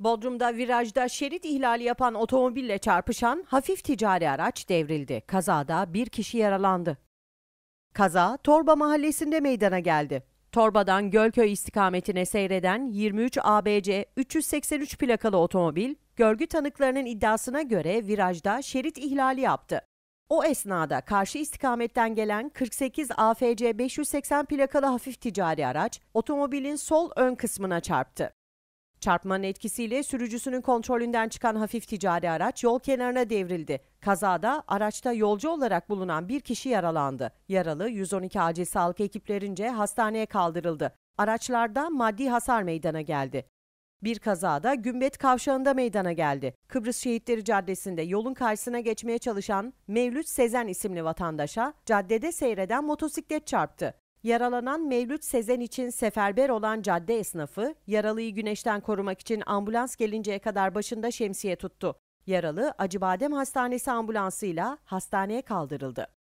Bodrum'da virajda şerit ihlali yapan otomobille çarpışan hafif ticari araç devrildi. Kazada bir kişi yaralandı. Kaza Torba mahallesinde meydana geldi. Torba'dan Gölköy istikametine seyreden 23 ABC 383 plakalı otomobil, görgü tanıklarının iddiasına göre virajda şerit ihlali yaptı. O esnada karşı istikametten gelen 48 AFC 580 plakalı hafif ticari araç otomobilin sol ön kısmına çarptı. Çarpmanın etkisiyle sürücüsünün kontrolünden çıkan hafif ticari araç yol kenarına devrildi. Kazada araçta yolcu olarak bulunan bir kişi yaralandı. Yaralı 112 acil sağlık ekiplerince hastaneye kaldırıldı. Araçlarda maddi hasar meydana geldi. Bir kazada Gümbet Kavşağı'nda meydana geldi. Kıbrıs Şehitleri Caddesi'nde yolun karşısına geçmeye çalışan Mevlüt Sezen isimli vatandaşa caddede seyreden motosiklet çarptı. Yaralanan Mevlüt Sezen için seferber olan cadde esnafı, yaralıyı güneşten korumak için ambulans gelinceye kadar başında şemsiye tuttu. Yaralı Acıbadem Hastanesi ambulansıyla hastaneye kaldırıldı.